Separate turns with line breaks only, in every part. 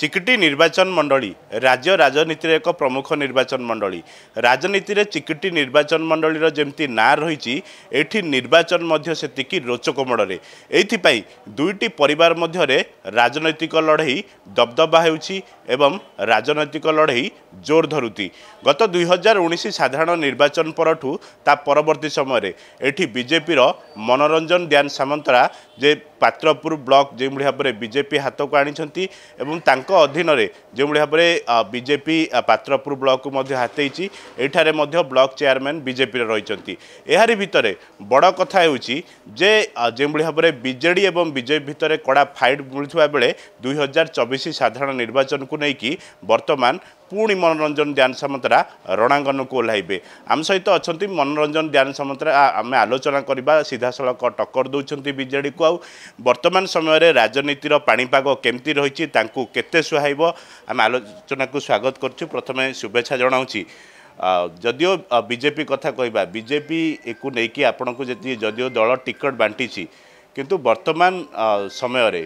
চিকিটি নির্বাচন মণ্ডলী রাজ্য রাজনীতির এক প্রমুখ নির্বাচন মণ্ডলী রাজনীতিরে চিকিটি নির্বাচন মণ্ডলীর যেমি না রয়েছে এটি নির্বাচন মধ্য সেতিকি রোচক মোড়ে এইপাই দুইটি পরিবার মধ্যে রাজনৈতিক লড়াই দবদবা হচ্ছে এবং রাজনৈতিক লড়াই জোর ধরুতি গত দুই হাজার উনিশ সাধারণ নির্বাচন পরঠু তা পরবর্তী সময়ে এটি বিজেপির মনোরঞ্জন দ্যান সামন্তরা যে পাত্রপুর ব্লক যেভাবে বিজেপি হাতক আনি এবং তাঙ্ক ତାଙ୍କ ଅଧୀନରେ ଯେଉଁଭଳି ଭାବରେ ବିଜେପି ପାତ୍ରପୁର ବ୍ଲକକୁ ମଧ୍ୟ ହାତେଇଛି ଏଠାରେ ମଧ୍ୟ ବ୍ଲକ ଚେୟାରମ୍ୟାନ୍ ବିଜେପିର ରହିଛନ୍ତି ଏହାରି ଭିତରେ ବଡ଼ କଥା ହେଉଛି ଯେ ଯେଉଁଭଳି ଭାବରେ ବିଜେଡ଼ି ଏବଂ ବିଜେପି ଭିତରେ କଡ଼ା ଫାଇଟ୍ ମିଳୁଥିବା ବେଳେ ଦୁଇହଜାର ଚବିଶ ସାଧାରଣ ନିର୍ବାଚନକୁ ନେଇକି ବର୍ତ୍ତମାନ ପୁଣି ମନୋରଞ୍ଜନ ଧ୍ୟାନ ସାମନ୍ତରା ରଣାଙ୍ଗନକୁ ଓହ୍ଲାଇବେ ଆମ ସହିତ ଅଛନ୍ତି ମନୋରଞ୍ଜନ ଧ୍ୟାନ ସାମନ୍ତରା ଆମେ ଆଲୋଚନା କରିବା ସିଧାସଳଖ ଟକ୍କର ଦେଉଛନ୍ତି ବିଜେଡ଼ିକୁ ଆଉ ବର୍ତ୍ତମାନ ସମୟରେ ରାଜନୀତିର ପାଣିପାଗ କେମିତି ରହିଛି ତାଙ୍କୁ କେତେ ସୁହାଇବ ଆମେ ଆଲୋଚନାକୁ ସ୍ୱାଗତ କରୁଛୁ ପ୍ରଥମେ ଶୁଭେଚ୍ଛା ଜଣାଉଛି ଯଦିଓ ବିଜେପି କଥା କହିବା ବିଜେପିକୁ ନେଇକି ଆପଣଙ୍କୁ ଯଦି ଯଦିଓ ଦଳ ଟିକେଟ୍ ବାଣ୍ଟିଛି କିନ୍ତୁ ବର୍ତ୍ତମାନ ସମୟରେ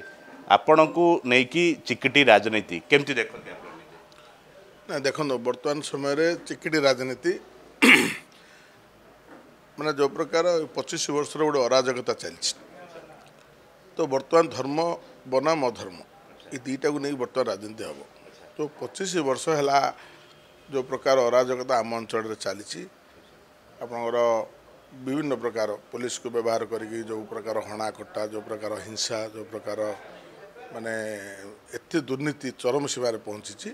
ଆପଣଙ୍କୁ ନେଇକି ଚିକିଟି ରାଜନୀତି କେମିତି ଦେଖନ୍ତି ଆପଣ
ନା ଦେଖନ୍ତୁ ବର୍ତ୍ତମାନ ସମୟରେ ଚିକିଟି ରାଜନୀତି ମାନେ ଯେଉଁ ପ୍ରକାର ପଚିଶ ବର୍ଷର ଗୋଟେ ଅରାଜକତା ଚାଲିଛି ତ ବର୍ତ୍ତମାନ ଧର୍ମ ବନାମ ଅଧର୍ମ ଏ ଦୁଇଟାକୁ ନେଇକି ବର୍ତ୍ତମାନ ରାଜନୀତି ହେବ ତ ପଚିଶ ବର୍ଷ ହେଲା ଯେଉଁ ପ୍ରକାର ଅରାଜକତା ଆମ ଅଞ୍ଚଳରେ ଚାଲିଛି ଆପଣଙ୍କର ବିଭିନ୍ନ ପ୍ରକାର ପୋଲିସକୁ ବ୍ୟବହାର କରିକି ଯେଉଁ ପ୍ରକାର ହଣାକଟା ଯେଉଁ ପ୍ରକାର ହିଂସା ଯେଉଁ ପ୍ରକାର ମାନେ ଏତେ ଦୁର୍ନୀତି ଚରମ ସୀମାରେ ପହଞ୍ଚିଛି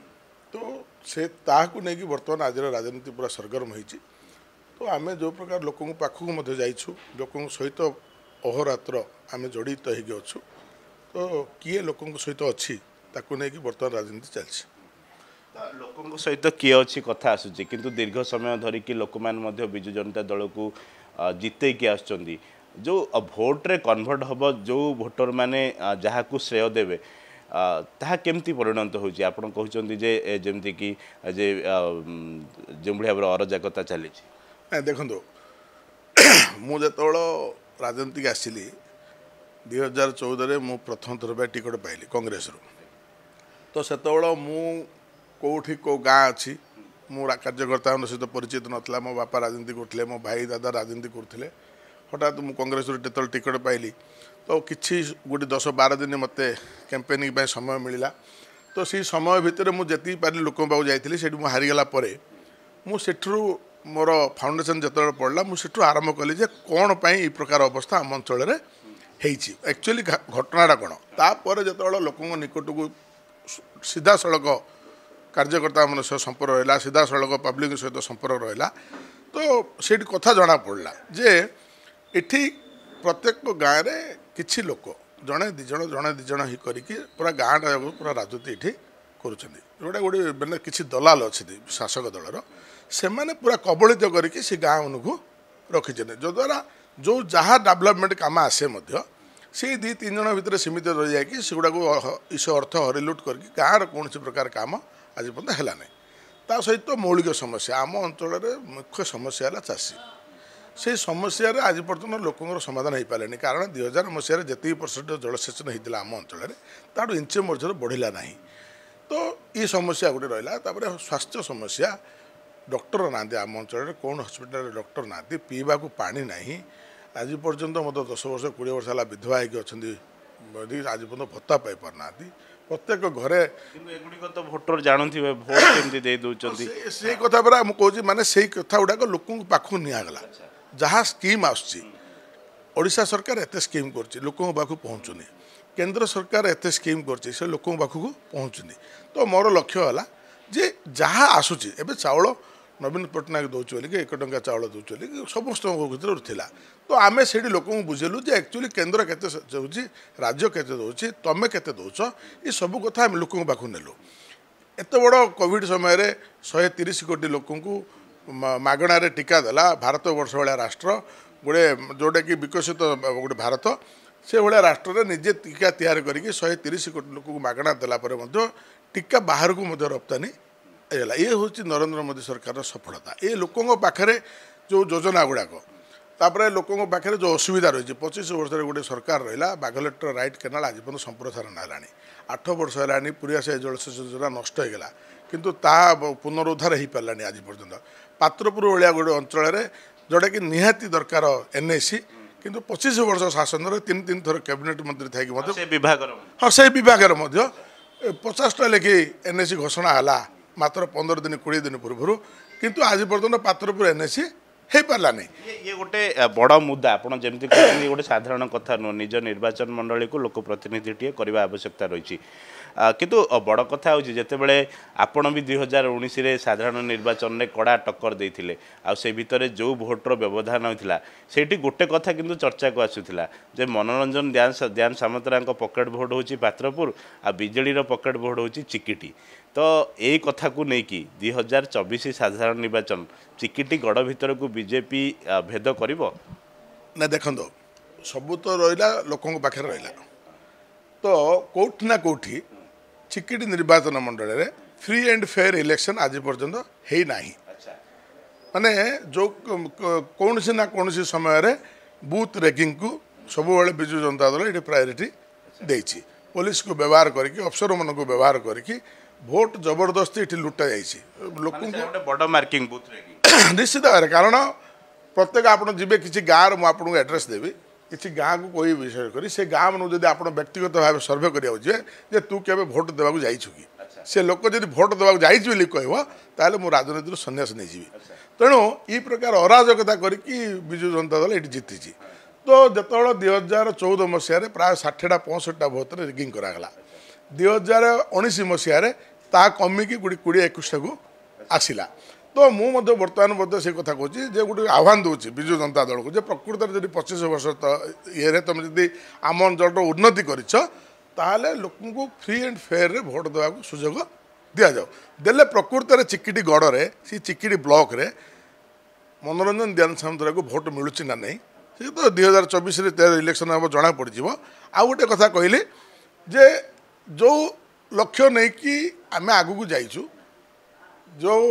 ସେ ତାହାକୁ ନେଇକି ବର୍ତ୍ତମାନ ଆଜିର ରାଜନୀତି ପୁରା ସରଗରମ ହୋଇଛି ତ ଆମେ ଯେଉଁ ପ୍ରକାର ଲୋକଙ୍କ ପାଖକୁ ମଧ୍ୟ ଯାଇଛୁ ଲୋକଙ୍କ ସହିତ ଅହରାତ୍ର ଆମେ ଜଡ଼ିତ ହୋଇକି ଅଛୁ ତ କିଏ ଲୋକଙ୍କ ସହିତ ଅଛି ତାକୁ ନେଇକି ବର୍ତ୍ତମାନ ରାଜନୀତି ଚାଲିଛି
ଲୋକଙ୍କ ସହିତ କିଏ ଅଛି କଥା ଆସୁଛି କିନ୍ତୁ ଦୀର୍ଘ ସମୟ ଧରିକି ଲୋକମାନେ ମଧ୍ୟ ବିଜୁ ଜନତା ଦଳକୁ ଜିତେଇକି ଆସୁଛନ୍ତି ଯେଉଁ ଭୋଟରେ କନଭର୍ଟ ହେବ ଯେଉଁ ଭୋଟରମାନେ ଯାହାକୁ ଶ୍ରେୟ ଦେବେ ତାହା କେମିତି ପରିଣତ ହେଉଛି ଆପଣ କହୁଛନ୍ତି ଯେ ଯେମିତିକି ଯେ ଯେଉଁଭଳି ଭାବରେ ଅରଜାକତା ଚାଲିଛି
ନାଇଁ ଦେଖନ୍ତୁ ମୁଁ ଯେତେବେଳେ ରାଜନୀତିକି ଆସିଲି ଦୁଇ ହଜାର ଚଉଦରେ ମୁଁ ପ୍ରଥମଥର ପାଇଁ ଟିକେଟ୍ ପାଇଲି କଂଗ୍ରେସରୁ ତ ସେତେବେଳେ ମୁଁ କେଉଁଠି କେଉଁ ଗାଁ ଅଛି ମୁଁ କାର୍ଯ୍ୟକର୍ତ୍ତାଙ୍କ ସହିତ ପରିଚିତ ନଥିଲା ମୋ ବାପା ରାଜନୀତି କରୁଥିଲେ ମୋ ଭାଇ ଦାଦା ରାଜନୀତି କରୁଥିଲେ ହଠାତ୍ ମୁଁ କଂଗ୍ରେସରୁ ଯେତେବେଳେ ଟିକେଟ୍ ପାଇଲି ତ କିଛି ଗୋଟେ ଦଶ ବାର ଦିନ ମୋତେ କ୍ୟାମ୍ପେନିଂ ପାଇଁ ସମୟ ମିଳିଲା ତ ସେଇ ସମୟ ଭିତରେ ମୁଁ ଯେତିକି ପାରିଲି ଲୋକଙ୍କ ପାଖକୁ ଯାଇଥିଲି ସେଠି ମୁଁ ହାରିଗଲା ପରେ ମୁଁ ସେଠାରୁ ମୋର ଫାଉଣ୍ଡେସନ୍ ଯେତେବେଳେ ପଡ଼ିଲା ମୁଁ ସେଠୁ ଆରମ୍ଭ କଲି ଯେ କ'ଣ ପାଇଁ ଏଇ ପ୍ରକାର ଅବସ୍ଥା ଆମ ଅଞ୍ଚଳରେ ହେଇଛି ଆକ୍ଚୁଆଲି ଘଟଣାଟା କ'ଣ ତାପରେ ଯେତେବେଳେ ଲୋକଙ୍କ ନିକଟକୁ ସିଧାସଳଖ କାର୍ଯ୍ୟକର୍ତ୍ତାମାନଙ୍କ ସହ ସମ୍ପର୍କ ରହିଲା ସିଧାସଳଖ ପବ୍ଲିକ ସହିତ ସମ୍ପର୍କ ରହିଲା ତ ସେଇଠି କଥା ଜଣାପଡ଼ିଲା ଯେ ଏଠି ପ୍ରତ୍ୟେକ ଗାଁରେ କିଛି ଲୋକ ଜଣେ ଦୁଇ ଜଣ ଜଣେ ଦୁଇ ଜଣ ହିଁ କରିକି ପୁରା ଗାଁଟା ପୁରା ରାଜନୀତି ଏଠି କରୁଛନ୍ତି ଯେଉଁଟା ଗୋଟେ ମାନେ କିଛି ଦଲାଲ ଅଛନ୍ତି ଶାସକ ଦଳର ସେମାନେ ପୁରା କବଳିତ କରିକି ସେ ଗାଁ ମାନଙ୍କୁ ରଖିଛନ୍ତି ଯଦ୍ୱାରା ଯେଉଁ ଯାହା ଡେଭଲପମେଣ୍ଟ କାମ ଆସେ ମଧ୍ୟ ସେଇ ଦୁଇ ତିନି ଜଣ ଭିତରେ ସୀମିତ ରହିଯାଇକି ସେଗୁଡ଼ାକୁ ଇସୋ ଅର୍ଥ ହରିଲୁଟ୍ କରିକି ଗାଁର କୌଣସି ପ୍ରକାର କାମ ଆଜି ପର୍ଯ୍ୟନ୍ତ ହେଲା ନାହିଁ ତା ସହିତ ମୌଳିକ ସମସ୍ୟା ଆମ ଅଞ୍ଚଳରେ ମୁଖ୍ୟ ସମସ୍ୟା ହେଲା ଚାଷୀ सही समस्यारज पर्य लोक साधानी कारण दुई हजार मसहे जति पर्सेन्ट जलसेचन आम अञ्चल ताडु इन्च मध्य बढी नै तो यी समस्या गएर रह स्वास्थ्य समस्या डक्टर नाँति आम अञ्चल को हस्पिटा डक्टर नाँति पिवाको पाँ आज पर्यन्त म दस वर्ष कि वर्ष होला विधवाइकी अहिले आज पर्य भत्ता पाइँदै प्रत्येक घर कथा कथा लोक पार्नु ଯାହା ସ୍କିମ୍ ଆସୁଛି ଓଡ଼ିଶା ସରକାର ଏତେ ସ୍କିମ୍ କରୁଛି ଲୋକଙ୍କ ପାଖକୁ ପହଞ୍ଚୁନି କେନ୍ଦ୍ର ସରକାର ଏତେ ସ୍କିମ୍ କରୁଛି ସେ ଲୋକଙ୍କ ପାଖକୁ ପହଞ୍ଚୁନି ତ ମୋର ଲକ୍ଷ୍ୟ ହେଲା ଯେ ଯାହା ଆସୁଛି ଏବେ ଚାଉଳ ନବୀନ ପଟ୍ଟନାୟକ ଦେଉଛି ବୋଲିକି ଏକ ଟଙ୍କା ଚାଉଳ ଦେଉଛୁ ବୋଲିକି ସମସ୍ତଙ୍କ ଭିତରେ ଥିଲା ତ ଆମେ ସେଇଠି ଲୋକଙ୍କୁ ବୁଝେଇଲୁ ଯେ ଆକ୍ଚୁଆଲି କେନ୍ଦ୍ର କେତେ ଦେଉଛି ରାଜ୍ୟ କେତେ ଦେଉଛି ତୁମେ କେତେ ଦେଉଛ ଏସବୁ କଥା ଆମେ ଲୋକଙ୍କ ପାଖକୁ ନେଲୁ ଏତେ ବଡ଼ କୋଭିଡ଼ ସମୟରେ ଶହେ ତିରିଶ କୋଟି ଲୋକଙ୍କୁ ମାଗଣାରେ ଟିକା ଦେଲା ଭାରତ ବର୍ଷ ଭଳିଆ ରାଷ୍ଟ୍ର ଗୋଟେ ଯେଉଁଟାକି ବିକଶିତ ଗୋଟେ ଭାରତ ସେଭଳିଆ ରାଷ୍ଟ୍ରରେ ନିଜେ ଟୀକା ତିଆରି କରିକି ଶହେ ତିରିଶ କୋଟି ଲୋକଙ୍କୁ ମାଗଣା ଦେଲା ପରେ ମଧ୍ୟ ଟିକା ବାହାରକୁ ମଧ୍ୟ ରପ୍ତାନି ହେଇଗଲା ଇଏ ହେଉଛି ନରେନ୍ଦ୍ର ମୋଦି ସରକାରର ସଫଳତା ଏ ଲୋକଙ୍କ ପାଖରେ ଯେଉଁ ଯୋଜନା ଗୁଡ଼ାକ ତାପରେ ଲୋକଙ୍କ ପାଖରେ ଯେଉଁ ଅସୁବିଧା ରହିଛି ପଚିଶ ବର୍ଷରେ ଗୋଟେ ସରକାର ରହିଲା ବାଘଲେଟର ରାଇଟ୍ କେନାଲ ଆଜି ପର୍ଯ୍ୟନ୍ତ ସମ୍ପ୍ରସାରଣ ହେଲାଣି ଆଠ ବର୍ଷ ହେଲାଣି ପୁରୀ ଆସିବା ଜଳସେଚନ ଯୋଜନା ନଷ୍ଟ ହୋଇଗଲା କିନ୍ତୁ ତାହା ପୁନରୁଦ୍ଧାର ହୋଇପାରିଲାନି ଆଜି ପର୍ଯ୍ୟନ୍ତ ପାତ୍ରପୁର ଭଳିଆ ଗୋଟେ ଅଞ୍ଚଳରେ ଯେଉଁଟାକି ନିହାତି ଦରକାର ଏନ୍ ଏ ସି କିନ୍ତୁ ପଚିଶ ବର୍ଷ ଶାସନରେ ତିନି ତିନି ଥର କ୍ୟାବିନେଟ୍ ମନ୍ତ୍ରୀ ଥାଇକି ମଧ୍ୟ ବିଭାଗର ହଁ ସେଇ ବିଭାଗର ମଧ୍ୟ ପଚାଶଟା ଲେଖି ଏନ୍ ଏ ସି ଘୋଷଣା ହେଲା ମାତ୍ର ପନ୍ଦର ଦିନ କୋଡ଼ିଏ ଦିନ ପୂର୍ବରୁ କିନ୍ତୁ ଆଜି ପର୍ଯ୍ୟନ୍ତ ପାତ୍ରପୁର ଏନ୍ ଏ ସି ହେଇପାରିଲାନି
ଇଏ ଗୋଟେ ବଡ଼ ମୁଦା ଆପଣ ଯେମିତି କହୁଛନ୍ତି ଗୋଟେ ସାଧାରଣ କଥା ନୁହଁ ନିଜ ନିର୍ବାଚନ ମଣ୍ଡଳୀକୁ ଲୋକ ପ୍ରତିନିଧିଟିଏ କରିବା ଆବଶ୍ୟକତା ରହିଛି କିନ୍ତୁ ବଡ଼ କଥା ହେଉଛି ଯେତେବେଳେ ଆପଣ ବି ଦୁଇ ହଜାର ଉଣେଇଶରେ ସାଧାରଣ ନିର୍ବାଚନରେ କଡ଼ା ଟକ୍କର ଦେଇଥିଲେ ଆଉ ସେ ଭିତରେ ଯେଉଁ ଭୋଟ୍ର ବ୍ୟବଧାନ ହୋଇଥିଲା ସେଇଠି ଗୋଟେ କଥା କିନ୍ତୁ ଚର୍ଚ୍ଚାକୁ ଆସୁଥିଲା ଯେ ମନୋରଞ୍ଜନ ଦ୍ୟାନ ଦ୍ୟାନ ସାମନ୍ତରାଙ୍କ ପକେଟ୍ ଭୋଟ୍ ହେଉଛି ପାତ୍ରପୁର ଆଉ ବିଜେଡ଼ିର ପକେଟ୍ ଭୋଟ୍ ହେଉଛି ଚିକିଟି ତ ଏଇ କଥାକୁ ନେଇକି ଦୁଇ ହଜାର ଚବିଶ ସାଧାରଣ ନିର୍ବାଚନ ଚିକିଟି ଗଡ଼ ଭିତରକୁ ବିଜେପି ଭେଦ କରିବ
ନା ଦେଖନ୍ତୁ ସବୁ ତ ରହିଲା ଲୋକଙ୍କ ପାଖରେ ରହିଲା ତ କେଉଁଠି ନା କେଉଁଠି ଚିକିଟି ନିର୍ବାଚନ ମଣ୍ଡଳୀରେ ଫ୍ରି ଆଣ୍ଡ ଫେୟାର ଇଲେକ୍ସନ୍ ଆଜି ପର୍ଯ୍ୟନ୍ତ ହେଇନାହିଁ ମାନେ ଯେଉଁ କୌଣସି ନା କୌଣସି ସମୟରେ ବୁଥ୍ ରେଗିଂକୁ ସବୁବେଳେ ବିଜୁ ଜନତା ଦଳ ଏଠି ପ୍ରାୟୋରିଟି ଦେଇଛି ପୋଲିସକୁ ବ୍ୟବହାର କରିକି ଅଫିସରମାନଙ୍କୁ ବ୍ୟବହାର କରିକି ଭୋଟ ଜବରଦସ୍ତି ଏଠି ଲୁଟା ଯାଇଛି ଲୋକଙ୍କୁ
ବଡ଼ ମାର୍କିଂ ବୁଥ୍
ନିଶ୍ଚିତ ଭାବରେ କାରଣ ପ୍ରତ୍ୟେକ ଆପଣ ଯିବେ କିଛି ଗାଁର ମୁଁ ଆପଣଙ୍କୁ ଆଡ୍ରେସ୍ ଦେବି କିଛି ଗାଁକୁ କହି ବିଷୟ କରି ସେ ଗାଁ ମାନଙ୍କୁ ଯଦି ଆପଣ ବ୍ୟକ୍ତିଗତ ଭାବେ ସର୍ଭେ କରିବାକୁ ଯିବେ ଯେ ତୁ କେବେ ଭୋଟ ଦେବାକୁ ଯାଇଛୁ କି ସେ ଲୋକ ଯଦି ଭୋଟ ଦେବାକୁ ଯାଇଛି ବୋଲି କହିବ ତାହେଲେ ମୁଁ ରାଜନୀତିରୁ ସନ୍ନ୍ୟାସ ନେଇଯିବି ତେଣୁ ଏଇ ପ୍ରକାର ଅରାଜକତା କରିକି ବିଜୁ ଜନତା ଦଳ ଏଇଠି ଜିତିଛି ତ ଯେତେବେଳେ ଦୁଇ ହଜାର ଚଉଦ ମସିହାରେ ପ୍ରାୟ ଷାଠିଏଟା ପଞ୍ଚଷଠିଟା ଭୋଟରେ ରିଗିଂ କରାଗଲା ଦୁଇ ହଜାର ଉଣେଇଶ ମସିହାରେ ତାହା କମିକି କୋଡ଼ିଏ ଏକୋଇଶଟାକୁ ଆସିଲା ତ ମୁଁ ମଧ୍ୟ ବର୍ତ୍ତମାନ ମଧ୍ୟ ସେ କଥା କହୁଛି ଯେ ଗୋଟେ ଆହ୍ୱାନ ଦେଉଛି ବିଜୁ ଜନତା ଦଳକୁ ଯେ ପ୍ରକୃତରେ ଯଦି ପଚିଶ ବର୍ଷ ଇଏରେ ତୁମେ ଯଦି ଆମ ଅଞ୍ଚଳର ଉନ୍ନତି କରିଛ ତାହେଲେ ଲୋକଙ୍କୁ ଫ୍ରି ଆଣ୍ଡ ଫେୟାର୍ରେ ଭୋଟ୍ ଦେବାକୁ ସୁଯୋଗ ଦିଆଯାଉ ଦେଲେ ପ୍ରକୃତରେ ଚିକିଟି ଗଡ଼ରେ ସେ ଚିକିଟି ବ୍ଲକ୍ରେ ମନୋରଞ୍ଜନ ଦିଆନ ସାମୁଦ୍ରକୁ ଭୋଟ୍ ମିଳୁଛି ନା ନାହିଁ ସେ ତ ଦୁଇ ହଜାର ଚବିଶରେ ତେର ଇଲେକ୍ସନ୍ ହେବ ଜଣାପଡ଼ିଯିବ ଆଉ ଗୋଟେ କଥା କହିଲି ଯେ ଯେଉଁ ଲକ୍ଷ୍ୟ ନେଇକି ଆମେ ଆଗକୁ ଯାଇଛୁ ଯେଉଁ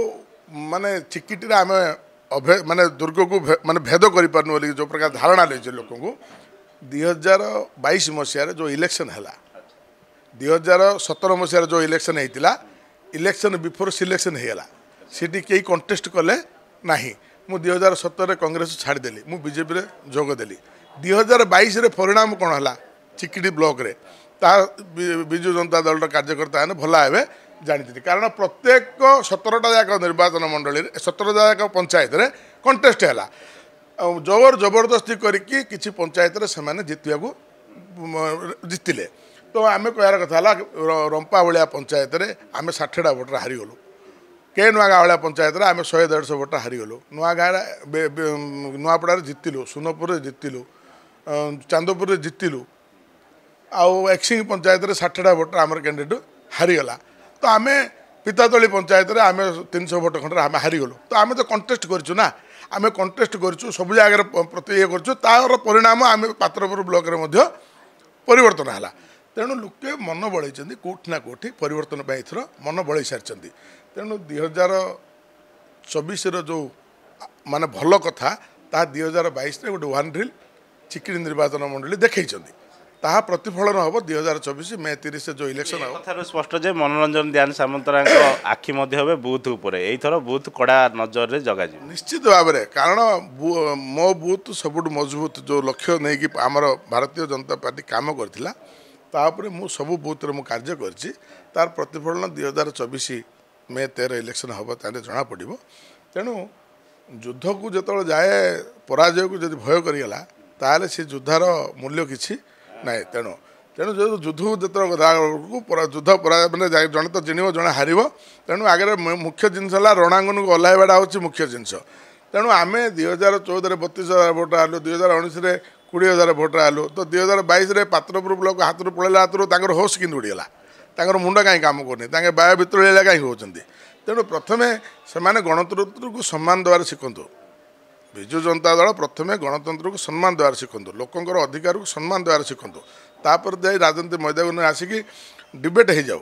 ମାନେ ଚିକିଟିରେ ଆମେ ଅଭେ ମାନେ ଦୁର୍ଗକୁ ମାନେ ଭେଦ କରିପାରୁନୁ ବୋଲି ଯେଉଁ ପ୍ରକାର ଧାରଣା ଦେଇଛି ଲୋକଙ୍କୁ ଦୁଇ ହଜାର ବାଇଶ ମସିହାରେ ଯେଉଁ ଇଲେକ୍ସନ୍ ହେଲା ଦୁଇ ହଜାର ସତର ମସିହାରେ ଯେଉଁ ଇଲେକ୍ସନ୍ ହେଇଥିଲା ଇଲେକ୍ସନ୍ ବିଫୋର୍ ସିଲେକ୍ସନ୍ ହେଇଗଲା ସେଠି କେହି କଣ୍ଟେଷ୍ଟ କଲେ ନାହିଁ ମୁଁ ଦୁଇ ହଜାର ସତରରେ କଂଗ୍ରେସ ଛାଡ଼ିଦେଲି ମୁଁ ବିଜେପିରେ ଯୋଗ ଦେଲି ଦୁଇ ହଜାର ବାଇଶରେ ପରିଣାମ କ'ଣ ହେଲା ଚିକିଟି ବ୍ଲକ୍ରେ ତାହା ବିଜୁ ଜନତା ଦଳର କାର୍ଯ୍ୟକର୍ତ୍ତା ହେଲେ ଭଲା ହେବେ ଜାଣିଛନ୍ତି କାରଣ ପ୍ରତ୍ୟେକ ସତରଟା ଯାକ ନିର୍ବାଚନ ମଣ୍ଡଳୀରେ ସତରଟା ଯାକ ପଞ୍ଚାୟତରେ କଣ୍ଟେଷ୍ଟ ହେଲା ଜବର ଜବରଦସ୍ତି କରିକି କିଛି ପଞ୍ଚାୟତରେ ସେମାନେ ଜିତିବାକୁ ଜିତିଲେ ତ ଆମେ କହିବାର କଥା ହେଲା ରମ୍ପା ଭଳିଆ ପଞ୍ଚାୟତରେ ଆମେ ଷାଠିଏଟା ଭୋଟର ହାରିଗଲୁ କେ ନୂଆଗାଁ ଭଳିଆ ପଞ୍ଚାୟତରେ ଆମେ ଶହେ ଦେଢ଼ଶହ ଭୋଟର ହାରିଗଲୁ ନୂଆଗାଁରେ ନୂଆପଡ଼ାରେ ଜିତିଲୁ ସୁନପୁରରେ ଜିତିଲୁ ଚାନ୍ଦପୁରରେ ଜିତିଲୁ ଆଉ ଏକ୍ସିଂ ପଞ୍ଚାୟତରେ ଷାଠିଏଟା ଭୋଟର ଆମର କ୍ୟାଣ୍ଡିଡ଼େଟ୍ ହାରିଗଲା ତ ଆମେ ପିତାତଳି ପଞ୍ଚାୟତରେ ଆମେ ତିନିଶହ ଭୋଟ ଖଣ୍ଡରେ ଆମେ ହାରିଗଲୁ ତ ଆମେ ତ କଣ୍ଟେଷ୍ଟ କରିଛୁ ନା ଆମେ କଣ୍ଟେଷ୍ଟ କରିଛୁ ସବୁ ଜାଗାରେ ପ୍ରତି ଇଏ କରିଛୁ ତା'ର ପରିଣାମ ଆମେ ପାତ୍ରପୁର ବ୍ଲକରେ ମଧ୍ୟ ପରିବର୍ତ୍ତନ ହେଲା ତେଣୁ ଲୋକେ ମନ ବଳେଇଛନ୍ତି କେଉଁଠି ନା କେଉଁଠି ପରିବର୍ତ୍ତନ ପାଇଁ ଏଥର ମନ ବଳେଇ ସାରିଛନ୍ତି ତେଣୁ ଦୁଇ ହଜାର ଚବିଶର ଯେଉଁ ମାନେ ଭଲ କଥା ତାହା ଦୁଇ ହଜାର ବାଇଶରେ ଗୋଟେ ୱାନ୍ ଡ୍ରିଲ୍ ଚିକିରି ନିର୍ବାଚନ ମଣ୍ଡଳୀ ଦେଖେଇଛନ୍ତି ତାହା ପ୍ରତିଫଳନ ହେବ ଦୁଇ ହଜାର ଚବିଶ ମେ ତିରିଶ ଯେଉଁ ଇଲେକ୍ସନ ହେବ
କଥାରୁ ସ୍ପଷ୍ଟ ଯେ ମନୋରଞ୍ଜନ ଦିଆନ ସାମନ୍ତରାୟଙ୍କ ଆଖି ମଧ୍ୟ ଏବେ ବୁଥ୍ ଉପରେ ଏଇଥର ବୁଥ୍ କଡ଼ା ନଜରରେ ଜଗାଯିବ ନିଶ୍ଚିତ
ଭାବରେ କାରଣ ମୋ ବୁଥ୍ ସବୁଠୁ ମଜବୁତ ଯେଉଁ ଲକ୍ଷ୍ୟ ନେଇକି ଆମର ଭାରତୀୟ ଜନତା ପାର୍ଟି କାମ କରିଥିଲା ତା ଉପରେ ମୁଁ ସବୁ ବୁଥରେ ମୁଁ କାର୍ଯ୍ୟ କରିଛି ତାର ପ୍ରତିଫଳନ ଦୁଇ ହଜାର ଚବିଶ ମେ ତେର ଇଲେକ୍ସନ ହେବ ତାହେଲେ ଜଣାପଡ଼ିବ ତେଣୁ ଯୁଦ୍ଧକୁ ଯେତେବେଳେ ଯାଏ ପରାଜୟକୁ ଯଦି ଭୟ କରିଗଲା ତାହେଲେ ସେ ଯୁଦ୍ଧାର ମୂଲ୍ୟ କିଛି ନାହିଁ ତେଣୁ ତେଣୁ ଯେହେତୁ ଯୁଦ୍ଧ ଯେତେବେଳେ କଥା ପୁରା ଯୁଦ୍ଧ ପୁରା ମାନେ ଜଣେ ତ ଜିଣିବ ଜଣେ ହାରିବ ତେଣୁ ଆଗରେ ମୁଖ୍ୟ ଜିନିଷ ହେଲା ରଣାଙ୍ଗନକୁ ଓହ୍ଲାଇବାଟା ହେଉଛି ମୁଖ୍ୟ ଜିନିଷ ତେଣୁ ଆମେ ଦୁଇ ହଜାର ଚଉଦରେ ବତିଶ ହଜାର ଭୋଟ୍ ଆଣିଲୁ ଦୁଇ ହଜାର ଉଣେଇଶରେ କୋଡ଼ିଏ ହଜାର ଭୋଟ୍ ଆଣିଲୁ ତ ଦୁଇ ହଜାର ବାଇଶରେ ପାତ୍ରପୁର ବ୍ଲକ ହାତରୁ ପଳେଇଲା ହାତରୁ ତାଙ୍କର ହୋସ୍ କିନ୍ତୁ ଉଡ଼ିଗଲା ତାଙ୍କର ମୁଣ୍ଡ କାହିଁ କାମ କରୁନି ତାଙ୍କେ ବାୟ ବିତ୍ରଳିଲା କାହିଁକି ହେଉଛନ୍ତି ତେଣୁ ପ୍ରଥମେ ସେମାନେ ଗଣତନ୍ତ୍ରକୁ ସମ୍ମାନ ଦେବାରେ ଶିଖନ୍ତୁ ବିଜୁ ଜନତା ଦଳ ପ୍ରଥମେ ଗଣତନ୍ତ୍ରକୁ ସମ୍ମାନ ଦେବାର ଶିଖନ୍ତୁ ଲୋକଙ୍କର ଅଧିକାରକୁ ସମ୍ମାନ ଦେବାର ଶିଖନ୍ତୁ ତାପରେ ଯାଇ ରାଜନୀତି ମଇଦାକୁ ନେଇ ଆସିକି ଡିବେଟ୍ ହେଇଯାଉ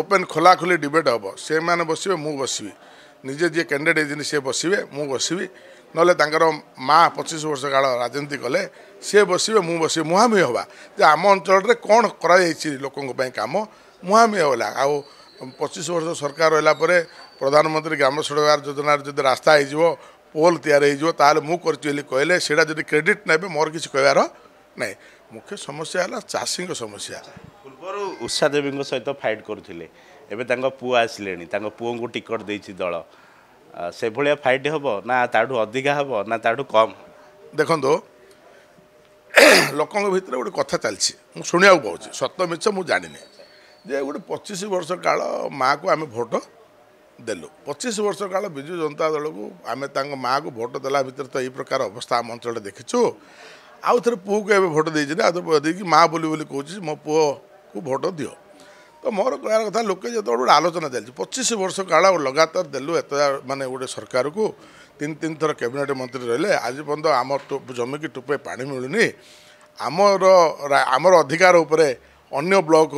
ଓପେନ୍ ଖୋଲାଖୋଲି ଡିବେଟ୍ ହେବ ସେମାନେ ବସିବେ ମୁଁ ବସିବି ନିଜେ ଯିଏ କ୍ୟାଣ୍ଡିଡେଟ୍ ହେଇଛନ୍ତି ସିଏ ବସିବେ ମୁଁ ବସିବି ନହେଲେ ତାଙ୍କର ମା ପଚିଶ ବର୍ଷ କାଳ ରାଜନୀତି କଲେ ସିଏ ବସିବେ ମୁଁ ବସିବି ମୁହାଁମୁହିଁ ହେବା ଯେ ଆମ ଅଞ୍ଚଳରେ କ'ଣ କରାଯାଇଛି ଲୋକଙ୍କ ପାଇଁ କାମ ମୁହାଁମୁହିଁ ହେଲା ଆଉ ପଚିଶ ବର୍ଷ ସରକାର ରହିଲା ପରେ ପ୍ରଧାନମନ୍ତ୍ରୀ ଗ୍ରାମ ସଡ଼କ ଯୋଜନାରେ ଯଦି ରାସ୍ତା ହେଇଯିବ ପୋଲ୍ ତିଆରି ହେଇଯିବ ତାହେଲେ ମୁଁ କରିଛି ବୋଲି କହିଲେ ସେଇଟା ଯଦି କ୍ରେଡ଼ିଟ୍ ନେବେ ମୋର କିଛି କହିବାର ନାହିଁ ମୁଖ୍ୟ ସମସ୍ୟା ହେଲା ଚାଷୀଙ୍କ ସମସ୍ୟା ପୂର୍ବରୁ ଉଷା ଦେବୀଙ୍କ ସହିତ ଫାଇଟ୍ କରୁଥିଲେ ଏବେ
ତାଙ୍କ ପୁଅ ଆସିଲେଣି ତାଙ୍କ ପୁଅଙ୍କୁ ଟିକଟ ଦେଇଛି ଦଳ ସେଭଳିଆ ଫାଇଟ୍ ହେବ ନା ତାଠୁ
ଅଧିକା ହେବ ନା ତାଠୁ କମ୍ ଦେଖନ୍ତୁ ଲୋକଙ୍କ ଭିତରେ ଗୋଟେ କଥା ଚାଲିଛି ମୁଁ ଶୁଣିବାକୁ ପାଉଛି ସତ ମିଛ ମୁଁ ଜାଣିନି ଯେ ଗୋଟେ ପଚିଶ ବର୍ଷ କାଳ ମାଆକୁ ଆମେ ଭୋଟ ଦେଲୁ ପଚିଶ ବର୍ଷ କାଳ ବିଜୁ ଜନତା ଦଳକୁ ଆମେ ତାଙ୍କ ମାଆକୁ ଭୋଟ୍ ଦେଲା ଭିତରେ ତ ଏଇ ପ୍ରକାର ଅବସ୍ଥା ଆମ ଅଞ୍ଚଳରେ ଦେଖିଛୁ ଆଉ ଥରେ ପୁଅକୁ ଏବେ ଭୋଟ୍ ଦେଇଛି ନା ଦେଇକି ମାଆ ବୋଲି ବୋଲି କହୁଛି ମୋ ପୁଅକୁ ଭୋଟ୍ ଦିଅ ତ ମୋର କହିବା କଥା ଲୋକେ ଯେତେବେଳେ ଗୋଟେ ଆଲୋଚନା ଚାଲିଛି ପଚିଶ ବର୍ଷ କାଳ ଲଗାତାର ଦେଲୁ ଏତେ ମାନେ ଗୋଟେ ସରକାରକୁ ତିନି ତିନି ଥର କ୍ୟାବିନେଟ୍ ମନ୍ତ୍ରୀ ରହିଲେ ଆଜି ପର୍ଯ୍ୟନ୍ତ ଆମ ଜମିକି ଟୁପେ ପାଣି ମିଳୁନି ଆମର ଆମର ଅଧିକାର ଉପରେ ଅନ୍ୟ ବ୍ଲକ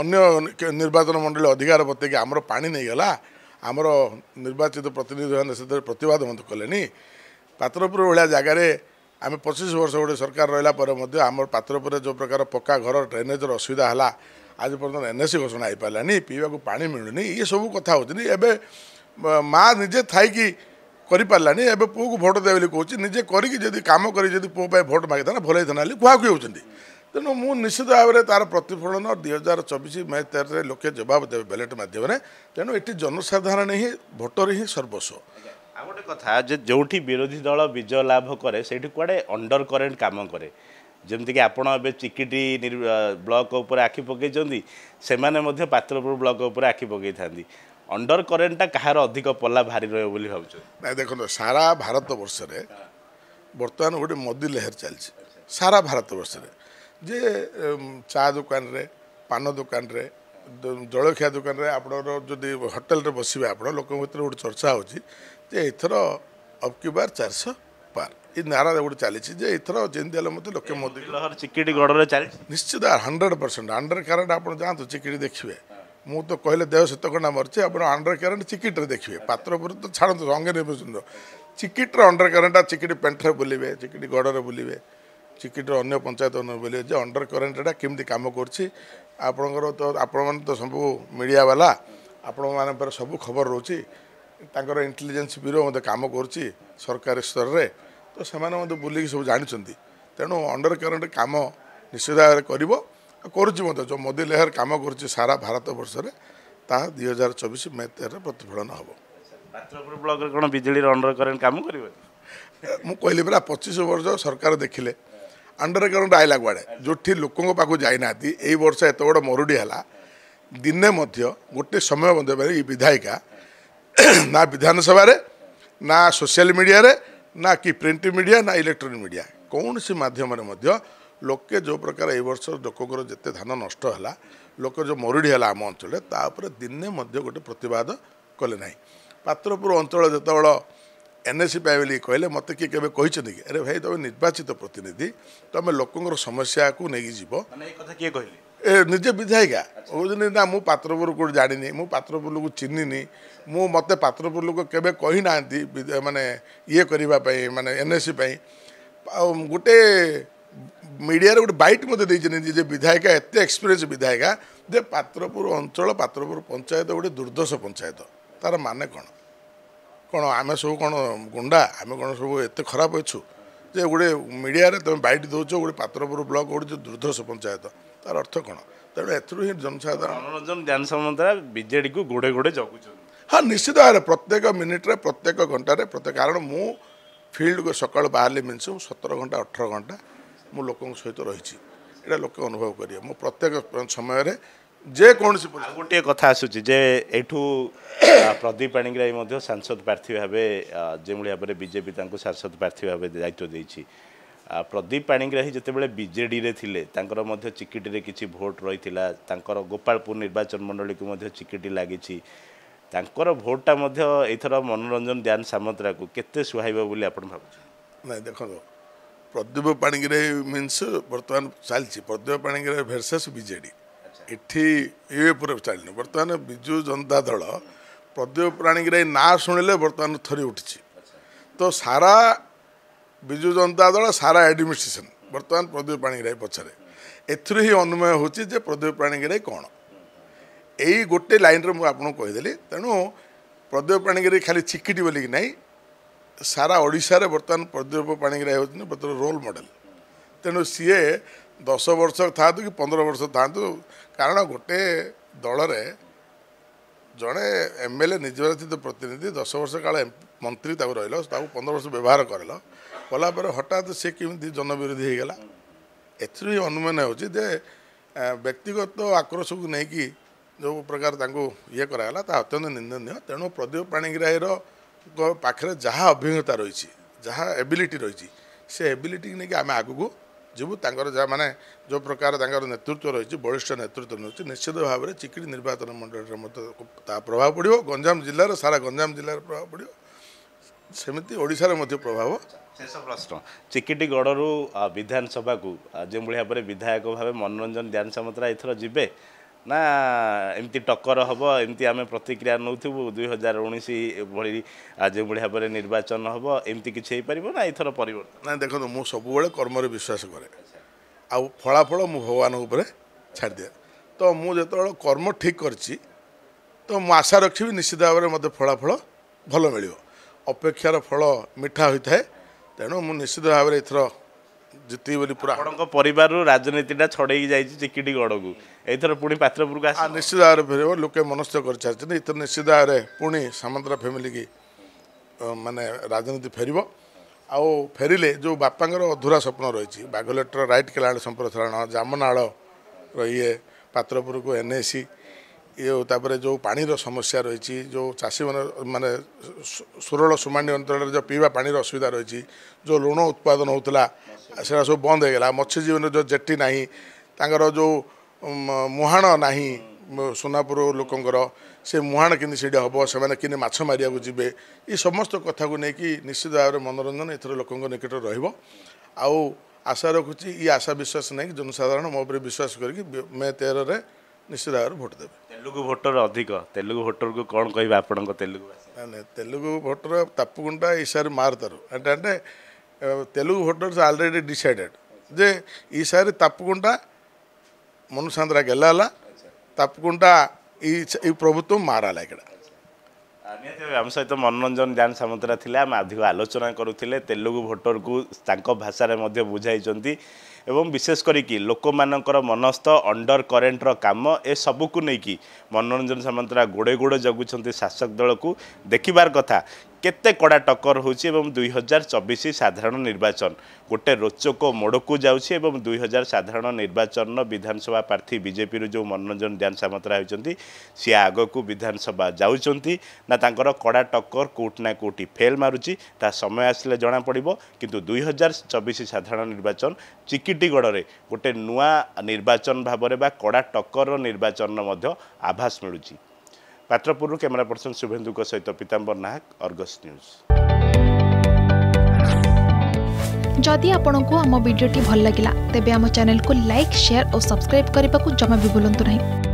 ଅନ୍ୟ ନିର୍ବାଚନ ମଣ୍ଡଳୀ ଅଧିକାର ବତେଇକି ଆମର ପାଣି ନେଇଗଲା ଆମର ନିର୍ବାଚିତ ପ୍ରତିନିଧିମାନେ ସେଥିରେ ପ୍ରତିବାଦ ମଧ୍ୟ କଲେଣି ପାତ୍ରପୁର ଭଳିଆ ଜାଗାରେ ଆମେ ପଚିଶ ବର୍ଷ ଗୋଟେ ସରକାର ରହିଲା ପରେ ମଧ୍ୟ ଆମର ପାତ୍ରପୁରରେ ଯେଉଁ ପ୍ରକାର ପକ୍କା ଘର ଡ୍ରେନେଜ୍ର ଅସୁବିଧା ହେଲା ଆଜି ପର୍ଯ୍ୟନ୍ତ ଏନ୍ ଏସି ଘୋଷଣା ହୋଇପାରିଲାନି ପିଇବାକୁ ପାଣି ମିଳୁନି ଇଏ ସବୁ କଥା ହେଉଛନ୍ତି ଏବେ ମା ନିଜେ ଥାଇକି କରିପାରିଲାନି ଏବେ ପୁଅକୁ ଭୋଟ୍ ଦେବେ ବୋଲି କହୁଛି ନିଜେ କରିକି ଯଦି କାମ କରିକି ଯଦି ପୁଅ ପାଇଁ ଭୋଟ୍ ମାଗିଥାନ୍ତା ହେଇଥାନ୍ତା ବୋଲି କୁହାକୁ ହେଉଛନ୍ତି ତେଣୁ ମୁଁ ନିଶ୍ଚିତ ଭାବରେ ତା'ର ପ୍ରତିଫଳନ ଦୁଇ ହଜାର ଚବିଶ ମେ ତେରରେ ଲୋକେ ଜବାବ ଦେବେ ବ୍ୟାଲେଟ୍ ମାଧ୍ୟମରେ ତେଣୁ ଏଠି ଜନସାଧାରଣ ହିଁ ଭୋଟର ହିଁ ସର୍ବସ୍ୱ ଆଉ ଗୋଟେ କଥା ଯେ ଯେଉଁଠି
ବିରୋଧୀ ଦଳ ବିଜୟ ଲାଭ କରେ ସେଇଠି କୁଆଡ଼େ ଅଣ୍ଡର କରେଣ୍ଟ କାମ କରେ ଯେମିତିକି ଆପଣ ଏବେ ଚିକିଟି ବ୍ଲକ ଉପରେ ଆଖି ପକାଇଛନ୍ତି ସେମାନେ ମଧ୍ୟ ପାତ୍ରପୁର ବ୍ଲକ ଉପରେ ଆଖି
ପକାଇଥାନ୍ତି ଅଣ୍ଡର କରେଣ୍ଟଟା କାହାର ଅଧିକ ପଲ୍ଲା ଭାରି ରହିବ ବୋଲି ଭାବୁଛନ୍ତି ନାଇଁ ଦେଖନ୍ତୁ ସାରା ଭାରତବର୍ଷରେ ବର୍ତ୍ତମାନ ଗୋଟେ ମୋଦି ଲେହର ଚାଲିଛି ସାରା ଭାରତବର୍ଷରେ ଯେ ଚା ଦୋକାନରେ ପାନ ଦୋକାନରେ ଜଳଖିଆ ଦୋକାନରେ ଆପଣଙ୍କର ଯଦି ହୋଟେଲରେ ବସିବେ ଆପଣ ଲୋକଙ୍କ ଭିତରେ ଗୋଟେ ଚର୍ଚ୍ଚା ହେଉଛି ଯେ ଏଥର ଅବକି ବାର ଚାରିଶହ ପାର ଏ ନାରା ଗୋଟେ ଚାଲିଛି ଯେ ଏଥର ଯେମିତି ହେଲେ ମୋତେ ଲୋକେ ମୋଦି ଚିକିଟି ଗଡ଼ରେ ଚାଲିଛି ନିଶ୍ଚିତ ହଣ୍ଡ୍ରେଡ଼ ପରସେଣ୍ଟ ଆଣ୍ଡର କାରେଣ୍ଟ ଆପଣ ଯାଆନ୍ତୁ ଚିକିଟି ଦେଖିବେ ମୁଁ ତ କହିଲେ ଦେହ ଶୀତକଣ୍ଡା ମରିଛି ଆପଣ ଅଣ୍ଡର କରେଣ୍ଟ ଚିକିଟରେ ଦେଖିବେ ପାତ୍ରପୁର ତ ଛାଡ଼ନ୍ତୁ ରଙ୍ଗେ ନିର୍ବାଚନର ଚିକିଟର ଅଣ୍ଡର କରେଣ୍ଟଟା ଚିକିଟି ପେଣ୍ଠରେ ବୁଲିବେ ଚିକିଟି ଗଡ଼ରେ ବୁଲିବେ ଚିକିଟିର ଅନ୍ୟ ପଞ୍ଚାୟତ ଅନୁଭୂଲି ଯେ ଅଣ୍ଡର କରେଣ୍ଟଟା କେମିତି କାମ କରୁଛି ଆପଣଙ୍କର ତ ଆପଣମାନେ ତ ସବୁ ମିଡ଼ିଆବାଲା ଆପଣମାନଙ୍କର ସବୁ ଖବର ରହୁଛି ତାଙ୍କର ଇଣ୍ଟେଲିଜେନ୍ସ ବ୍ୟୁରୋ ମଧ୍ୟ କାମ କରୁଛି ସରକାରୀ ସ୍ତରରେ ତ ସେମାନେ ମଧ୍ୟ ବୁଲିକି ସବୁ ଜାଣିଛନ୍ତି ତେଣୁ ଅଣ୍ଡର କରେଣ୍ଟ କାମ ନିଶ୍ଚିତ ଭାବରେ କରିବ କରୁଛି ମଧ୍ୟ ଯେଉଁ ମୋଦି ଲେହର କାମ କରୁଛି ସାରା ଭାରତବର୍ଷରେ ତାହା ଦୁଇ ହଜାର ଚବିଶ ମେ ତେରରେ ପ୍ରତିଫଳନ ହେବ ପାତ୍ରପୁର ବ୍ଲକରେ କ'ଣ ବିଜେଡ଼ିର ଅଣ୍ଡର କରେଣ୍ଟ କାମ କରିବ ମୁଁ କହିଲି ପରା ପଚିଶ ବର୍ଷ ସରକାର ଦେଖିଲେ ଅଣ୍ଡରଗ୍ରାଉଣ୍ଡ ଆଇଲା କୁଆଡ଼େ ଯେଉଁଠି ଲୋକଙ୍କ ପାଖକୁ ଯାଇନାହାନ୍ତି ଏଇ ବର୍ଷ ଏତେ ବଡ଼ ମରୁଡ଼ି ହେଲା ଦିନେ ମଧ୍ୟ ଗୋଟେ ସମୟ ମଧ୍ୟ ଏଇ ବିଧାୟିକା ନା ବିଧାନସଭାରେ ନା ସୋସିଆଲ ମିଡ଼ିଆରେ ନା କି ପ୍ରିଣ୍ଟ ମିଡ଼ିଆ ନା ଇଲେକ୍ଟ୍ରୋନିକ୍ ମିଡ଼ିଆ କୌଣସି ମାଧ୍ୟମରେ ମଧ୍ୟ ଲୋକେ ଯେଉଁ ପ୍ରକାର ଏଇ ବର୍ଷ ଲୋକଙ୍କର ଯେତେ ଧାନ ନଷ୍ଟ ହେଲା ଲୋକ ଯେଉଁ ମରୁଡ଼ି ହେଲା ଆମ ଅଞ୍ଚଳରେ ତା ଉପରେ ଦିନେ ମଧ୍ୟ ଗୋଟେ ପ୍ରତିବାଦ କଲେ ନାହିଁ ପାତ୍ରପୁର ଅଞ୍ଚଳ ଯେତେବେଳେ ଏନ୍ଏସି ପାଇବଲି କହିଲେ ମୋତେ କିଏ କେବେ କହିଛନ୍ତି କି ଆରେ ଭାଇ ତୁମେ ନିର୍ବାଚିତ ପ୍ରତିନିଧି ତୁମେ ଲୋକଙ୍କର ସମସ୍ୟାକୁ ନେଇକି ଯିବ କିଏ କହିଲେ ଏ ନିଜେ ବିଧାୟିକା କହୁଛନ୍ତି ନା ମୁଁ ପାତ୍ରପୁର କେଉଁଠି ଜାଣିନି ମୁଁ ପାତ୍ରପୁର ଲୋକକୁ ଚିହ୍ନିନି ମୁଁ ମୋତେ ପାତ୍ରପୁର ଲୋକ କେବେ କହିନାହାନ୍ତି ମାନେ ଇଏ କରିବା ପାଇଁ ମାନେ ଏନ୍ଏସି ପାଇଁ ଆଉ ଗୋଟେ ମିଡ଼ିଆରେ ଗୋଟେ ବାଇଟ୍ ମୋତେ ଦେଇଛନ୍ତି ଯେ ବିଧାୟିକା ଏତେ ଏକ୍ସପିରିଏନ୍ସ ବିଧାୟିକା ଯେ ପାତ୍ରପୁର ଅଞ୍ଚଳ ପାତ୍ରପୁର ପଞ୍ଚାୟତ ଗୋଟେ ଦୁର୍ଦ୍ଦଶ ପଞ୍ଚାୟତ ତା'ର ମାନେ କ'ଣ କ'ଣ ଆମେ ସବୁ କ'ଣ ଗୁଣ୍ଡା ଆମେ କ'ଣ ସବୁ ଏତେ ଖରାପ ଅଛୁ ଯେ ଗୋଟେ ମିଡ଼ିଆରେ ତୁମେ ବାଇଟ୍ ଦେଉଛ ଗୋଟେ ପାତ୍ରପୁର ବ୍ଲକ ଗୋଟେ ଦୁର୍ଦ୍ଧର୍ଷ ପଞ୍ଚାୟତ ତାର ଅର୍ଥ କ'ଣ ତେଣୁ ଏଥିରୁ ହିଁ ଜନସାଧାରଣ ମନୋରଞ୍ଜନ ଜ୍ଞାନସମନ୍ତା ବିଜେଡ଼ିକୁ ଗୋଡ଼େ ଗୋଡ଼େ ଜଗୁଛନ୍ତି ହଁ ନିଶ୍ଚିତ ଭାବରେ ପ୍ରତ୍ୟେକ ମିନିଟ୍ରେ ପ୍ରତ୍ୟେକ ଘଣ୍ଟାରେ ପ୍ରତ୍ୟେକ କାରଣ ମୁଁ ଫିଲ୍ଡକୁ ସକାଳୁ ବାହାରିଲି ମିନ୍ସ ସତର ଘଣ୍ଟା ଅଠର ଘଣ୍ଟା ମୁଁ ଲୋକଙ୍କ ସହିତ ରହିଛି ଏଇଟା ଲୋକେ ଅନୁଭବ କରିବେ ମୁଁ ପ୍ରତ୍ୟେକ ସମୟରେ ଯେକୌଣସି ଗୋଟିଏ କଥା ଆସୁଛି ଯେ
ଏଠୁ ପ୍ରଦୀପ ପାଣିଗ୍ରାହୀ ମଧ୍ୟ ସାଂସଦ ପ୍ରାର୍ଥୀ ଭାବେ ଯେଉଁଭଳି ଭାବରେ ବିଜେପି ତାଙ୍କୁ ସାଂସଦ ପ୍ରାର୍ଥୀ ଭାବେ ଦାୟିତ୍ୱ ଦେଇଛି ପ୍ରଦୀପ ପାଣିଗ୍ରାହୀ ଯେତେବେଳେ ବିଜେଡ଼ିରେ ଥିଲେ ତାଙ୍କର ମଧ୍ୟ ଚିକିଟିରେ କିଛି ଭୋଟ୍ ରହିଥିଲା ତାଙ୍କର ଗୋପାଳପୁର ନିର୍ବାଚନ ମଣ୍ଡଳୀକୁ ମଧ୍ୟ ଚିକିଟି ଲାଗିଛି ତାଙ୍କର ଭୋଟ୍ଟା ମଧ୍ୟ ଏଇଥର ମନୋରଞ୍ଜନ ଦାନ ସାମନ୍ତରାକୁ କେତେ ସୁହାଇବ ବୋଲି
ଆପଣ ଭାବୁଛନ୍ତି ନାଇଁ ଦେଖନ୍ତୁ ପ୍ରଦୀପ ପାଣିଗ୍ରାହୀ ମିନ୍ସ ବର୍ତ୍ତମାନ ଚାଲିଛି ପ୍ରଦୀପ ପାଣିଗ୍ରାହୀ ଭେରସସ୍ ବିଜେଡ଼ି ଏଠି ଏ ଉପରେ ଚାଲିନି ବର୍ତ୍ତମାନ ବିଜୁ ଜନତା ଦଳ ପ୍ରଦୀପ ପ୍ରାଣୀଙ୍କର ନାଁ ଶୁଣିଲେ ବର୍ତ୍ତମାନ ଥରି ଉଠିଛି ତ ସାରା ବିଜୁ ଜନତା ଦଳ ସାରା ଆଡ଼ମିନିଷ୍ଟ୍ରେସନ୍ ବର୍ତ୍ତମାନ ପ୍ରଦୀପ ପାଣିଗ୍ରାହୀ ପଛରେ ଏଥିରୁ ହିଁ ଅନୁମୟ ହେଉଛି ଯେ ପ୍ରଦୀପ ପାଣିଗ୍ରାହୀ କ'ଣ ଏଇ ଗୋଟେ ଲାଇନ୍ରେ ମୁଁ ଆପଣଙ୍କୁ କହିଦେଲି ତେଣୁ ପ୍ରଦୀପ ପାଣିଗ୍ରାହୀ ଖାଲି ଚିକିଟି ବୋଲିକି ନାହିଁ ସାରା ଓଡ଼ିଶାରେ ବର୍ତ୍ତମାନ ପ୍ରଦୀପ ପାଣିଗ୍ରାହୀ ହେଉଛନ୍ତି ବର୍ତ୍ତମାନ ରୋଲ୍ ମଡ଼େଲ ତେଣୁ ସିଏ ଦଶ ବର୍ଷ ଥାଆନ୍ତୁ କି ପନ୍ଦର ବର୍ଷ ଥାଆନ୍ତୁ କାରଣ ଗୋଟେ ଦଳରେ ଜଣେ ଏମ୍ ଏଲ୍ ଏ ନିଜର ପ୍ରତିନିଧି ଦଶ ବର୍ଷ କାଳ ମନ୍ତ୍ରୀ ତାକୁ ରହିଲ ତାକୁ ପନ୍ଦର ବର୍ଷ ବ୍ୟବହାର କରିଲ କଲା ପରେ ହଠାତ୍ ସେ କେମିତି ଜନବିରୋଧୀ ହୋଇଗଲା ଏଥିରୁ ହିଁ ଅନୁମାନ ହେଉଛି ଯେ ବ୍ୟକ୍ତିଗତ ଆକ୍ରୋଶକୁ ନେଇକି ଯେଉଁ ପ୍ରକାର ତାଙ୍କୁ ଇଏ କରାଗଲା ତାହା ଅତ୍ୟନ୍ତ ନିନ୍ଦନୀୟ ତେଣୁ ପ୍ରଦୀପ ପାଣିଗ୍ରାହୀର ପାଖରେ ଯାହା ଅଭିଜ୍ଞତା ରହିଛି ଯାହା ଏବିଲିଟି ରହିଛି ସେ ଏବିଲିଟିକୁ ନେଇକି ଆମେ ଆଗକୁ ଯିବୁ ତାଙ୍କର ଯାହା ମାନେ ଯେଉଁ ପ୍ରକାର ତାଙ୍କର ନେତୃତ୍ୱ ରହିଛି ବଳିଷ୍ଠ ନେତୃତ୍ୱ ନେଉଛି ନିଶ୍ଚିତ ଭାବରେ ଚିକିଡ଼ି ନିର୍ବାଚନ ମଣ୍ଡଳୀରେ ମଧ୍ୟ ତା ପ୍ରଭାବ ପଡ଼ିବ ଗଞ୍ଜାମ ଜିଲ୍ଲାର ସାରା ଗଞ୍ଜାମ ଜିଲ୍ଲାର ପ୍ରଭାବ ପଡ଼ିବ ସେମିତି ଓଡ଼ିଶାର ମଧ୍ୟ
ପ୍ରଭାବ ଶେଷ ପ୍ରଶ୍ନ ଚିକିଟିଗଡ଼ରୁ ବିଧାନସଭାକୁ ଯେଉଁଭଳି ଭାବରେ ବିଧାୟକ ଭାବେ ମନୋରଞ୍ଜନ ଧ୍ୟାନ ସାମନ୍ତରା ଏଥର ଯିବେ ନା ଏମିତି ଟକ୍କର ହେବ ଏମିତି ଆମେ ପ୍ରତିକ୍ରିୟା ନେଉଥିବୁ ଦୁଇ ହଜାର ଉଣେଇଶ ଭଳି ଯେଉଁଭଳି ଭାବରେ ନିର୍ବାଚନ ହେବ ଏମିତି
କିଛି ହେଇପାରିବ ନା ଏଥର ପରିବର୍ତ୍ତନ ନା ଦେଖନ୍ତୁ ମୁଁ ସବୁବେଳେ କର୍ମରେ ବିଶ୍ୱାସ କରେ ଆଉ ଫଳାଫଳ ମୁଁ ଭଗବାନଙ୍କ ଉପରେ ଛାଡ଼ିଦିଏ ତ ମୁଁ ଯେତେବେଳେ କର୍ମ ଠିକ୍ କରିଛି ତ ମୁଁ ଆଶା ରଖିବି ନିଶ୍ଚିତ ଭାବରେ ମୋତେ ଫଳାଫଳ ଭଲ ମିଳିବ ଅପେକ୍ଷାର ଫଳ ମିଠା ହୋଇଥାଏ ତେଣୁ ମୁଁ ନିଶ୍ଚିତ ଭାବରେ ଏଥର ଜିତିବି ବୋଲି ପୁରା ଆପଣଙ୍କ ପରିବାରରୁ ରାଜନୀତିଟା ଛଡ଼େଇକି ଯାଇଛି ଗଡ଼କୁ ଏଇଥର ପୁଣି ପାତ୍ରପୁରକୁ ଆସ ନିଶ୍ଚିତ ଭାବରେ ଫେରିବ ଲୋକେ ମନସ୍ଥ କରିସାରିଛନ୍ତି ଏଥର ନିଶ୍ଚିତ ଭାବରେ ପୁଣି ସାମନ୍ତର ଫ୍ୟାମିଲିକି ମାନେ ରାଜନୀତି ଫେରିବ ଆଉ ଫେରିଲେ ଯେଉଁ ବାପାଙ୍କର ଅଧୁରା ସ୍ୱପ୍ନ ରହିଛି ବାଘଲେଟର ରାଇଟ୍ କେଳାଣ ସମ୍ପ୍ରସାରଣ ଜାମନାଳର ଇଏ ପାତ୍ରପୁରକୁ ଏନ୍ଏସି ଇଏ ତାପରେ ଯେଉଁ ପାଣିର ସମସ୍ୟା ରହିଛି ଯେଉଁ ଚାଷୀମାନେ ମାନେ ସୁରଳ ସୁମାଣି ଅଞ୍ଚଳରେ ଯେଉଁ ପିଇବା ପାଣିର ଅସୁବିଧା ରହିଛି ଯେଉଁ ଲୁଣ ଉତ୍ପାଦନ ହେଉଥିଲା ସେଇଟା ସବୁ ବନ୍ଦ ହୋଇଗଲା ମତ୍ସ୍ୟଜୀବୀମାନେ ଯେଉଁ ଜେଟି ନାହିଁ ତାଙ୍କର ଯେଉଁ ମୁହାଣ ନାହିଁ ସୁନାପୁର ଲୋକଙ୍କର ସେ ମୁହାଣ କେମିତି ସେଇଠି ହେବ ସେମାନେ କେମିତି ମାଛ ମାରିବାକୁ ଯିବେ ଏ ସମସ୍ତ କଥାକୁ ନେଇକି ନିଶ୍ଚିତ ଭାବରେ ମନୋରଞ୍ଜନ ଏଥିରେ ଲୋକଙ୍କ ନିକଟରେ ରହିବ ଆଉ ଆଶା ରଖୁଛି ଇଏ ଆଶା ବିଶ୍ୱାସ ନାହିଁ ଜନସାଧାରଣ ମୋ ଉପରେ ବିଶ୍ୱାସ କରିକି ମେ ତେରରେ ନିଶ୍ଚିତ ଭାବରେ ଭୋଟ୍ ଦେବେ
ତେଲୁଗୁ ଭୋଟର ଅଧିକ ତେଲୁଗୁ ଭୋଟରକୁ କ'ଣ କହିବେ ଆପଣଙ୍କ ତେଲୁଗୁ
ନାଇଁ ନାଇଁ ତେଲୁଗୁ ଭୋଟର ତାପୁଗୁଣ୍ଡା ଈଶାରେ ମାରଦାରୁ ଏଣ୍ଟେ ଏଣ୍ଟେ ତେଲୁଗୁ ଭୋଟର ଅଲରେଡ଼ି ଡିସାଇଡେଡ଼୍ ଯେ ଈଶାରେ ତାପୁଗୁଣ୍ଡା ମନୁସାନ୍ଦ୍ରା ଗେଲା ହେଲା ତାପୁଗୁଣ୍ଡା ଏଇ ପ୍ରଭୁତ୍ୱ ମାରାଲା ଏଗୁଡ଼ା
ଆମ ସହିତ ମନୋରଞ୍ଜନ ଜ୍ଞାନ ସାମନ୍ତରା ଥିଲେ ଆମେ ଅଧିକ ଆଲୋଚନା କରୁଥିଲେ ତେଲୁଗୁ ଭୋଟରକୁ ତାଙ୍କ ଭାଷାରେ ମଧ୍ୟ ବୁଝାଇଛନ୍ତି ଏବଂ ବିଶେଷ କରିକି ଲୋକମାନଙ୍କର ମନସ୍ଥ ଅଣ୍ଡର କରେଣ୍ଟର କାମ ଏସବୁକୁ ନେଇକି ମନୋରଞ୍ଜନ ସାମନ୍ତରାୟ ଗୋଡ଼େ ଗୋଡ଼େ ଜଗୁଛନ୍ତି ଶାସକ ଦଳକୁ ଦେଖିବାର କଥା କେତେ କଡ଼ା ଟକ୍କର ହେଉଛି ଏବଂ ଦୁଇ ହଜାର ଚବିଶ ସାଧାରଣ ନିର୍ବାଚନ ଗୋଟେ ରୋଚକ ମୋଡ଼କୁ ଯାଉଛି ଏବଂ ଦୁଇ ହଜାର ସାଧାରଣ ନିର୍ବାଚନର ବିଧାନସଭା ପ୍ରାର୍ଥୀ ବିଜେପିରୁ ଯେଉଁ ମନୋରଞ୍ଜନ ଧ୍ୟାନ ସାମନ୍ତରା ହେଉଛନ୍ତି ସିଏ ଆଗକୁ ବିଧାନସଭା ଯାଉଛନ୍ତି ନା ତାଙ୍କର କଡ଼ା ଟକ୍କର କେଉଁଠି ନା କେଉଁଠି ଫେଲ୍ ମାରୁଛି ତାହା ସମୟ ଆସିଲେ ଜଣାପଡ଼ିବ କିନ୍ତୁ ଦୁଇ ହଜାର ଚବିଶ ସାଧାରଣ ନିର୍ବାଚନ ଚିକିଟିଗଡ଼ରେ ଗୋଟେ ନୂଆ ନିର୍ବାଚନ ଭାବରେ ବା କଡ଼ା ଟକ୍କରର ନିର୍ବାଚନର ମଧ୍ୟ ଆଭାସ ମିଳୁଛି ପାତ୍ରପୁରରୁ କ୍ୟାମେରା ପର୍ସନ ଶୁଭେନ୍ଦୁଙ୍କ ସହିତ ପୀତାମ୍ବର ନାହକ ଅର୍ଗସ୍ ନ୍ୟୁଜ୍
ଯଦି ଆପଣଙ୍କୁ ଆମ ଭିଡ଼ିଓଟି ଭଲ ଲାଗିଲା ତେବେ ଆମ ଚ୍ୟାନେଲକୁ ଲାଇକ୍ ସେୟାର ଓ ସବସ୍କ୍ରାଇବ୍ କରିବାକୁ ଜମା ବି ଭୁଲନ୍ତୁ ନାହିଁ